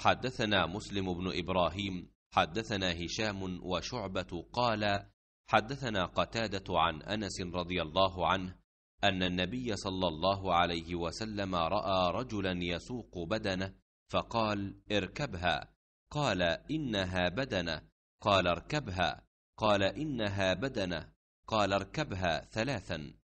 حدثنا مسلم بن إبراهيم حدثنا هشام وشعبة قال حدثنا قتادة عن أنس رضي الله عنه أن النبي صلى الله عليه وسلم رأى رجلا يسوق بدنه فقال اركبها قال إنها بدنه قال اركبها قال إنها بدنه قال اركبها ثلاثا